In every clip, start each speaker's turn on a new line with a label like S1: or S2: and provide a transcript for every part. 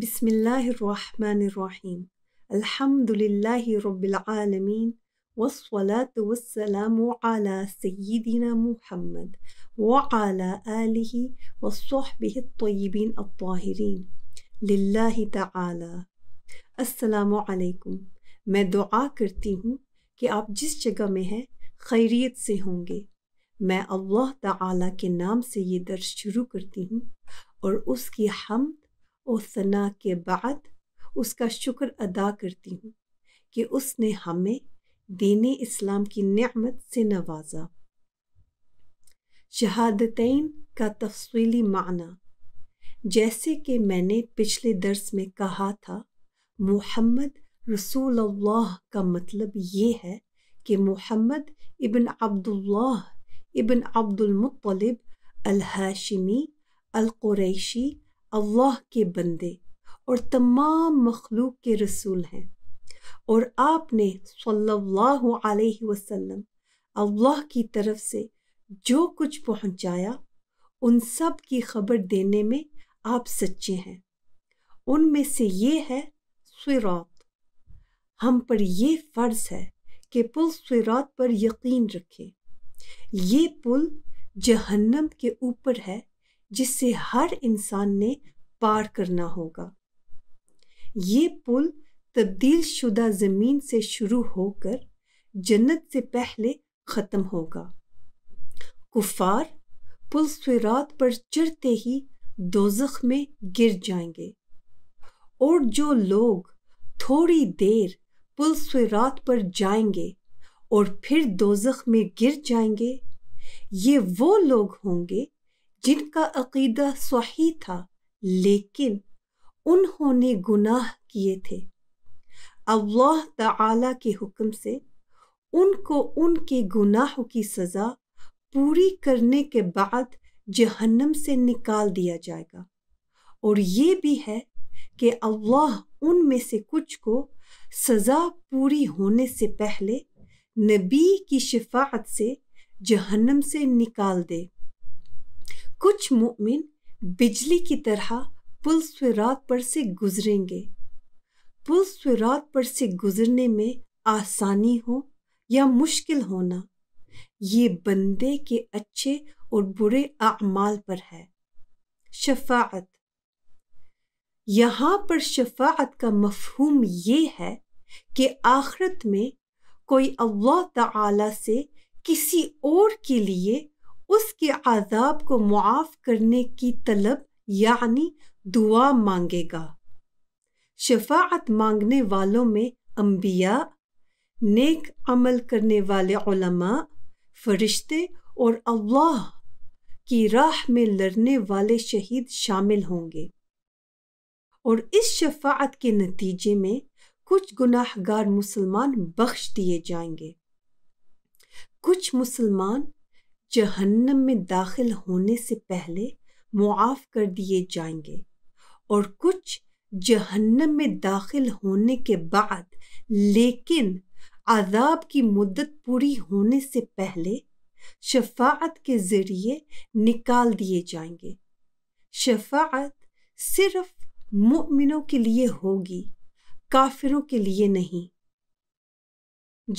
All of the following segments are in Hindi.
S1: بسم الله الرحمن الرحيم الحمد لله رب العالمين والصلاة والسلام على سيدنا محمد وعلى آله وصحبه الطيبين الطاهرين لله تعالى السلام عليكم دعا کرتی ہوں کہ آپ جس جگہ میں ہیں خیریت سے ہوں گے होंगे मैं अल्लाह کے نام سے یہ درس شروع کرتی ہوں اور اس کی حمد और सना के बाद उसका शुक्र अदा करती हूँ कि उसने हमें दीन इस्लाम की नमत से नवाजा शहादतें का तफसीली माना जैसे कि मैंने पिछले दर्स में कहा था मोहम्मद रसूल अल्लाह का मतलब ये है कि मोहम्मद इबन अब्दुल्लाह इबन अब्दुलमतलब हाशिमी अलकुरैशी अल्लाह के बंदे और तमाम मखलूक के रसूल हैं और आपने सल्लल्लाहु अलैहि वसल्लम अल्लाह की तरफ से जो कुछ पहुंचाया उन सब की खबर देने में आप सच्चे हैं उनमें से ये है स्वरात हम पर ये फ़र्ज़ है कि पुल स्वरात पर यकीन रखें ये पुल जहन्नम के ऊपर है जिससे हर इंसान ने पार करना होगा ये पुल तब्दील शुदा ज़मीन से शुरू होकर जन्नत से पहले ख़त्म होगा कुफार पुल सुरात पर चढ़ते ही दोजख में गिर जाएंगे और जो लोग थोड़ी देर पुल सुरात पर जाएंगे और फिर दोजख में गिर जाएंगे ये वो लोग होंगे जिनका अकीदा सही था लेकिन उन्होंने गुनाह किए थे अल्लाह ताला के हुक्म से उनको उनके गुनाहों की सज़ा पूरी करने के बाद जहन्नम से निकाल दिया जाएगा और ये भी है कि अल्लाह उनमें से कुछ को सज़ा पूरी होने से पहले नबी की शिफात से जहन्नम से निकाल दे कुछ मुमिन बिजली की तरह पुल रात पर से गुजरेंगे पुल रात पर से गुजरने में आसानी हो या मुश्किल होना ये बंदे के अच्छे और बुरे अमाल पर है शफात यहाँ पर शफात का मफहूम ये है कि आखरत में कोई अल्लाह ताला से किसी और के लिए उसके आज़ाब को मुआफ़ करने की तलब यानी दुआ मांगेगा शफात मांगने वालों में अम्बिया नेक अमल करने वाले फरिश्ते और अल्लाह की राह में लड़ने वाले शहीद शामिल होंगे और इस शफात के नतीजे में कुछ गुनाहगार मुसलमान बख्श दिए जाएंगे कुछ मुसलमान जहन्नम में दाखिल होने से पहले मुआफ़ कर दिए जाएंगे और कुछ जहन्नम में दाखिल होने के बाद लेकिन आदाब की मुद्दत पूरी होने से पहले शफात के ज़रिए निकाल दिए जाएंगे शफात सिर्फ मुमिनों के लिए होगी काफिरों के लिए नहीं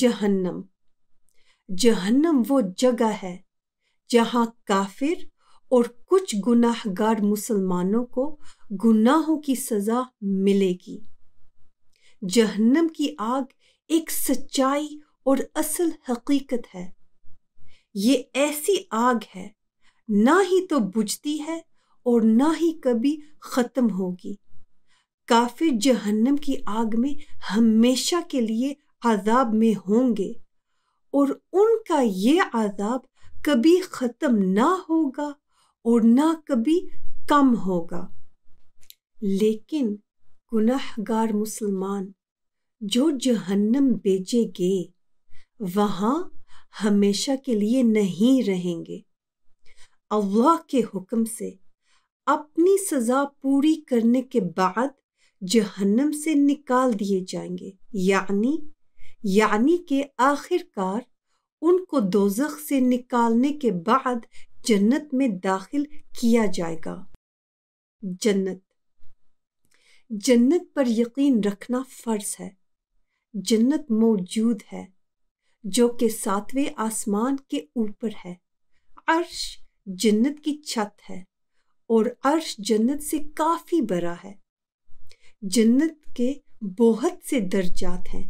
S1: जहन्नम जहन्नम वो जगह है जहां काफिर और कुछ गुनाहगार मुसलमानों को गुनाहों की सजा मिलेगी जहन्नम की आग एक सच्चाई और असल हकीकत है ये ऐसी आग है ना ही तो बुझती है और ना ही कभी ख़त्म होगी काफिर जहन्नम की आग में हमेशा के लिए आज़ाब में होंगे और उनका ये आज़ाब कभी ख़त्म ना होगा और ना कभी कम होगा लेकिन गुनाहगार मुसलमान जो जहन्नम भेजे गए वहाँ हमेशा के लिए नहीं रहेंगे अल्लाह के हुक्म से अपनी सज़ा पूरी करने के बाद जहन्नम से निकाल दिए जाएंगे यानी यानी के आखिरकार उनको दोजख से निकालने के बाद जन्नत में दाखिल किया जाएगा जन्नत जन्नत पर यकीन रखना फ़र्ज है जन्नत मौजूद है जो कि सातवें आसमान के ऊपर है अर्श जन्नत की छत है और अर्श जन्नत से काफ़ी बड़ा है जन्नत के बहुत से दर्जात हैं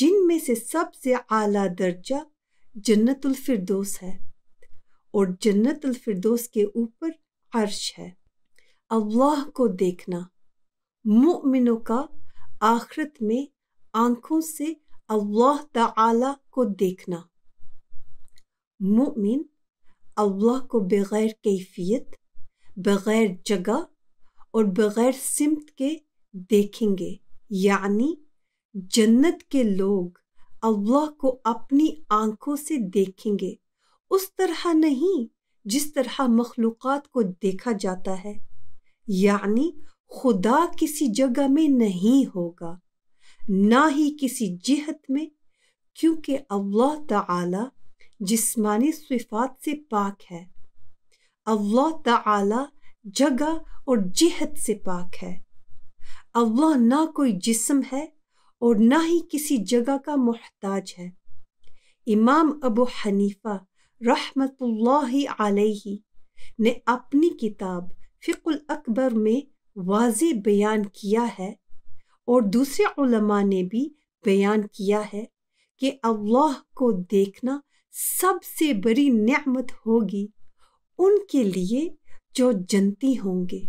S1: जिनमें से सबसे आला दर्जा जन्नतुल फिरदोस है और जन्नतुल फिरदोस के ऊपर अर्श है अल्लाह को देखना मुमिनों का आखरत में आंखों से अल्लाह ताला को देखना मुमिन अल्लाह को बग़ैर कैफियत बग़ैर जगह और बग़ैर सिमत के देखेंगे यानी जन्नत के लोग अल्लाह को अपनी आंखों से देखेंगे उस तरह नहीं जिस तरह मखलूकत को देखा जाता है यानी खुदा किसी जगह में नहीं होगा ना ही किसी जिहत में क्योंकि अल्लाह ताला जिस्मानी सिफात से पाक है अल्लाह ताला जगह और जिहत से पाक है अल्लाह ना कोई जिस्म है और ना ही किसी जगह का मोहताज है इमाम अबू हनीफा रहमतुल्लाही अलैहि ने अपनी किताब फ़िकुल अकबर में वाज बयान किया है और दूसरे उलमा ने भी बयान किया है कि अल्लाह को देखना सबसे बड़ी नेमत होगी उनके लिए जो जन्ती होंगे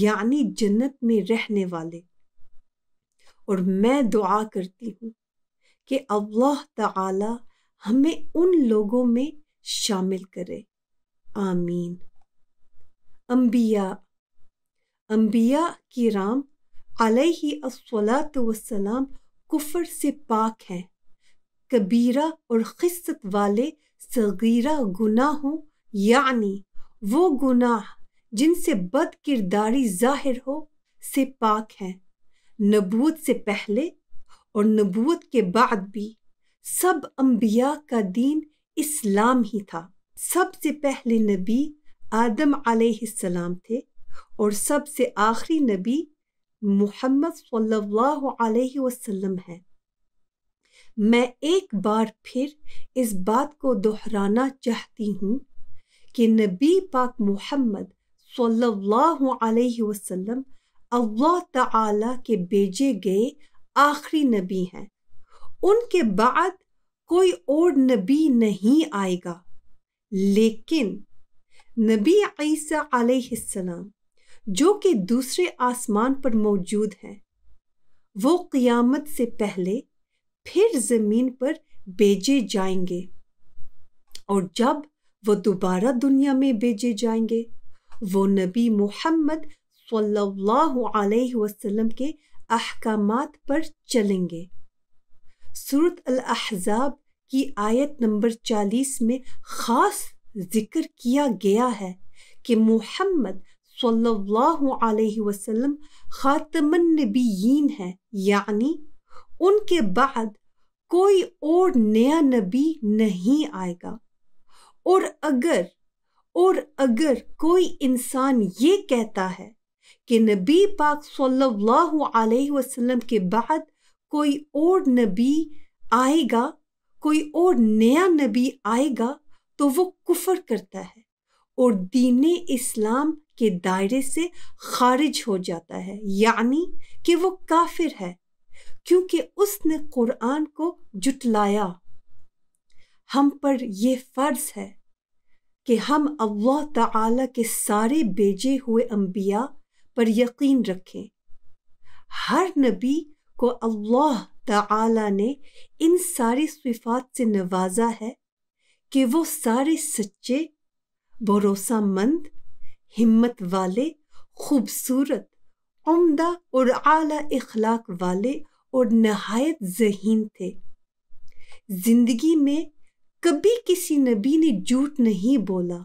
S1: यानी जन्नत में रहने वाले और मैं दुआ करती हूँ कि अल्लाह ताला हमें उन लोगों में शामिल करे आमीन अम्बिया अम्बिया की राम अलैहिस्सलाम कुफर से पाक हैं कबीरा और खिस्त वाले सगीरा गुनाहों यानी वो गुनाह जिनसे बद किरदारी जाहिर हो से पाक हैं नबूत से पहले और नबूत के बाद भी सब अम्बिया का दीन इस्लाम ही था सबसे पहले नबी आदम सलाम थे और सबसे आखिरी नबी मोहम्मद सल्लल्लाहु वसल्लम है मैं एक बार फिर इस बात को दोहराना चाहती हूँ कि नबी पाक मोहम्मद सल्लल्लाहु अलैहि वसल्लम अल्लाह ताला के भेजे गए आखिरी नबी हैं उनके बाद कोई और नबी नहीं आएगा लेकिन नबी ईसा अलैहिस्सलाम जो कि दूसरे आसमान पर मौजूद हैं वो क़ियामत से पहले फिर ज़मीन पर भेजे जाएंगे और जब वो दोबारा दुनिया में भेजे जाएंगे वो नबी मोहम्मद सल्लल्लाहु वसल्लम के अहकाम पर चलेंगे सूरत अल अहजाब की आयत नंबर 40 में ख़ास जिक्र किया गया है कि मोहम्मद सल्लल्लाहु खातमनबीन वसल्लम ख़ातमन नबीन है यानी उनके बाद कोई और नया नबी नहीं आएगा और अगर और अगर कोई इंसान ये कहता है कि नबी पाक सल्लल्लाहु अलैहि वसल्लम के बाद कोई और नबी आएगा कोई और नया नबी आएगा तो वो कुफर करता है और दीन इस्लाम के दायरे से खारिज हो जाता है यानी कि वो काफिर है क्योंकि उसने कुरान को जुटलाया हम पर यह फ़र्ज़ है कि हम अल्लाह ताला के सारे भेजे हुए अम्बिया पर यकीन रखें हर नबी को अल्लाह ताला ने इन सारी सिफात से नवाजा है कि वो सारे सच्चे भरोसामंद हिम्मत वाले खूबसूरत उम्दा और आला इखलाक वाले और नहायत जहीन थे जिंदगी में कभी किसी नबी ने झूठ नहीं बोला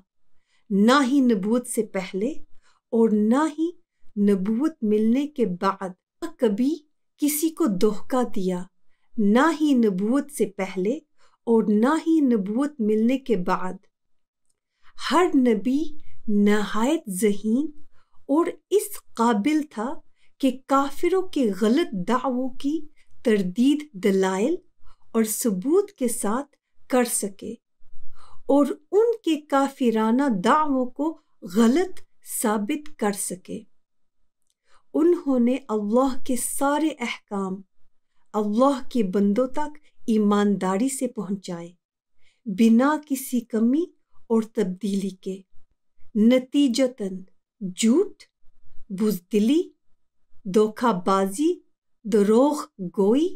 S1: ना ही नबूत से पहले और ना ही नबूत मिलने के बाद कभी किसी को धोखा दिया ना ही नबूत से पहले और ना ही नबूत मिलने के बाद हर नबी नहायत जहीन और इस काबिल था कि काफिरों के गलत दावों की तरदीद दलाइल और सबूत के साथ कर सके और उनके काफिराना दावों को गलत साबित कर सके उन्होंने अल्लाह के सारे अहकाम अल्लाह के बंदों तक ईमानदारी से पहुंचाए बिना किसी कमी और तब्दीली के नतीजतन झूठ बुजदिली धोखाबाजी दरोख गोई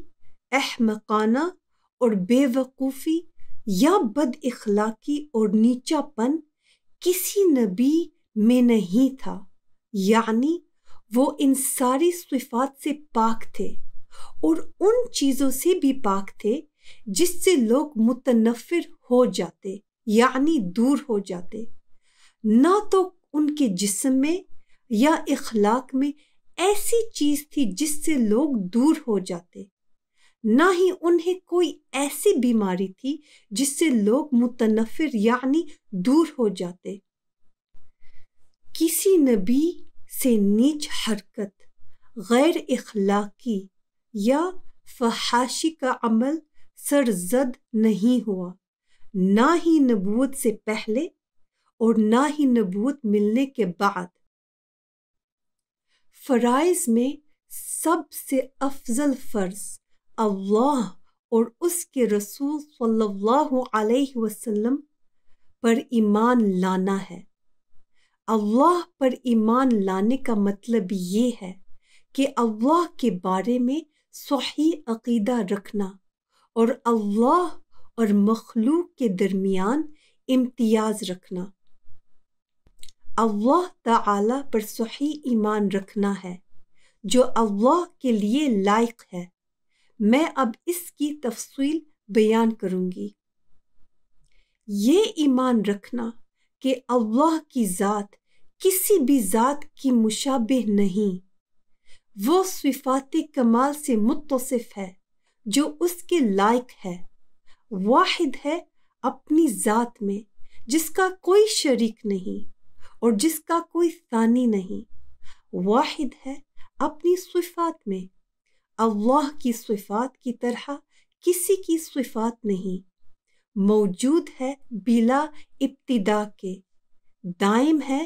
S1: अहमकाना और बेवकूफ़ी या बद अखलाकी और नीचापन किसी नबी में नहीं था यानी वो इन सारी सिफात से पाक थे और उन चीज़ों से भी पाक थे जिससे लोग मुतनफ़िर हो जाते यानी दूर हो जाते ना तो उनके जिस्म में या इखलाक में ऐसी चीज़ थी जिससे लोग दूर हो जाते ना ही उन्हें कोई ऐसी बीमारी थी जिससे लोग मुतनफ़िर यानी दूर हो जाते किसी नबी से नीच हरकत गैर इखलाकी या फहाशी का अमल सरजद नहीं हुआ ना ही नबूत से पहले और ना ही नबूत मिलने के बाद फ़राइज में सबसे अफजल फ़र्ज अल्लाह और उसके रसूल सल्लल्लाहु अलैहि वसल्लम पर ईमान लाना है अल्लाह पर ईमान लाने का मतलब ये है कि अल्लाह के बारे में सही अकीदा रखना और अल्लाह और मखलूक के दरमियान इम्तियाज रखना अल्लाह ताला पर सही ईमान रखना है जो अल्लाह के लिए लायक है मैं अब इसकी तफसील बयान करूंगी ये ईमान रखना कि अल्लाह की ज़ात किसी भी ज़ात की मुशाबे नहीं वो सिफात कमाल से मुतसिफ़ है जो उसके लायक है वाहिद है अपनी ज़ात में जिसका कोई शरीक नहीं और जिसका कोई सानी नहीं वाहिद है अपनी सिफात में अल्लाह की सिफात की तरह किसी की सिफात नहीं मौजूद है बिला इब्तिदा के दायम है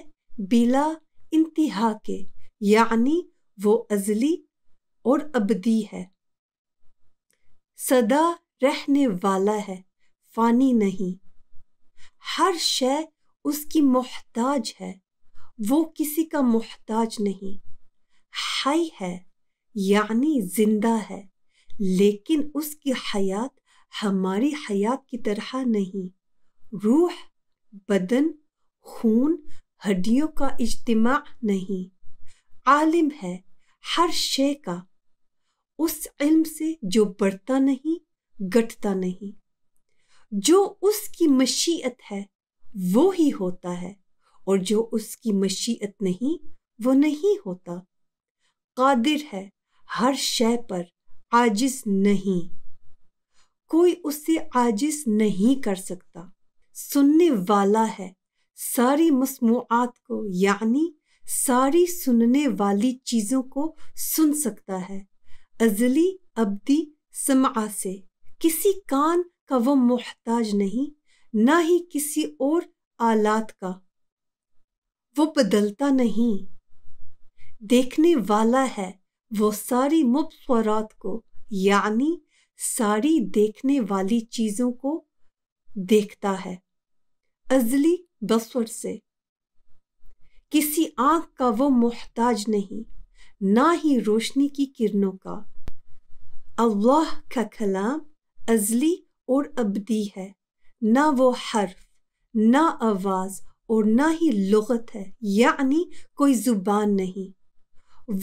S1: बिला इंतहा के यानी वो अजली और अबदी है सदा रहने वाला है फानी नहीं हर शय उसकी मोहताज है वो किसी का मोहताज नहीं हाई है यानी जिंदा है लेकिन उसकी हयात हमारी हयात की तरह नहीं रूह बदन खून हड्डियों का इज्तम नहीं आलिम है हर शे का उस इल्म से जो बढ़ता नहीं घटता नहीं जो उसकी मशीयत है वो ही होता है और जो उसकी मशीयत नहीं वो नहीं होता कादिर है हर शय पर आजिज नहीं कोई उससे आजिज नहीं कर सकता सुनने वाला है सारी मसमूआत को यानी सारी सुनने वाली चीज़ों को सुन सकता है अजली अब्दी समा से किसी कान का वो मोहताज नहीं ना ही किसी और आलात का वो बदलता नहीं देखने वाला है वो सारी मुबसरात को यानी सारी देखने वाली चीज़ों को देखता है अजली बसर से किसी आंख का वो मोहताज नहीं ना ही रोशनी की किरणों का अल्लाह का कलाम अजली और अबदी है ना वो हर्फ ना आवाज़ और ना ही लगत है यानी कोई ज़ुबान नहीं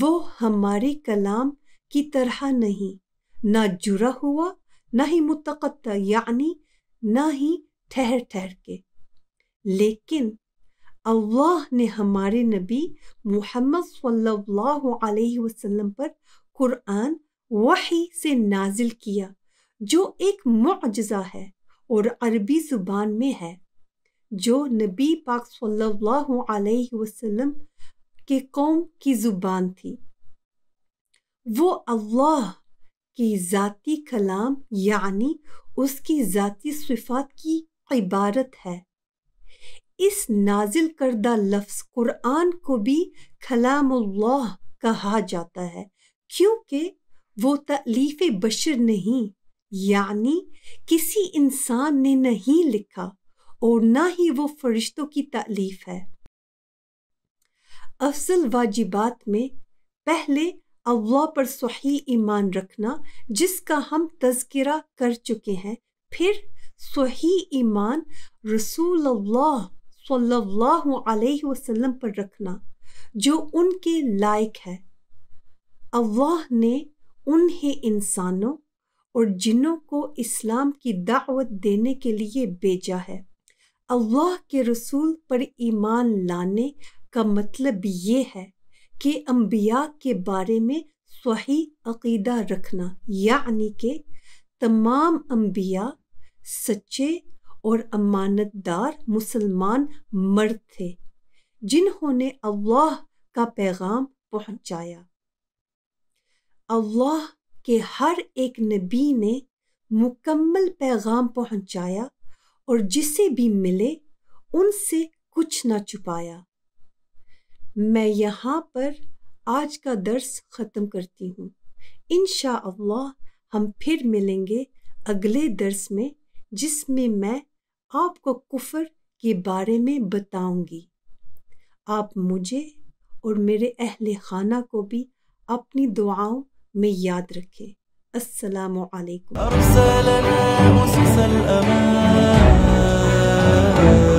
S1: वो हमारे कलाम की तरह नहीं ना जुड़ा हुआ ना ही मुतकत यानी ना ही ठहर ठहर के लेकिन अल्लाह ने हमारे नबी मोहम्मद सल्लल्लाहु अलैहि वसल्लम पर कुरान वही से नाजिल किया जो एक मुआजा है और अरबी ज़ुबान में है जो नबी पाक सल्लल्लाहु अलैहि वसल्लम के कौम की ज़ुबान थी वो अल्लाह कि ज़ाती कलाम यानी उसकी ज़ाती सिफात की इबारत है इस नाजिल करदा लफ्ज़ कुरान को भी कलामुल्लाह कहा जाता है क्योंकि वो तलीफ़ बशर नहीं यानी किसी इंसान ने नहीं लिखा और ना ही वो फरिश्तों की तलीफ़ है अफजल वाजिबात में पहले अल्लाह पर सही ईमान रखना जिसका हम तस्करा कर चुके हैं फिर सही ईमान रसूल अल्लाह सल्लल्लाहु अलैहि वसल्लम पर रखना जो उनके लायक है अल्लाह ने उन्हें इंसानों और जिनों को इस्लाम की दावत देने के लिए भेजा है अल्लाह के रसूल पर ईमान लाने का मतलब ये है कि अम्बिया के बारे में सही अकीदा रखना यानी कि तमाम अम्बिया सच्चे और अमानतदार मुसलमान मर्द थे जिन्होंने अल्लाह का पैगाम पहुंचाया अल्लाह के हर एक नबी ने मुकम्मल पैगाम पहुंचाया और जिसे भी मिले उनसे कुछ ना छुपाया मैं यहाँ पर आज का दर्स ख़त्म करती हूँ इन अल्लाह हम फिर मिलेंगे अगले दर्स में जिसमें मैं आपको कुफर के बारे में बताऊंगी आप मुझे और मेरे अहल खाना को भी अपनी दुआओं में याद रखें अस्सलाम الامان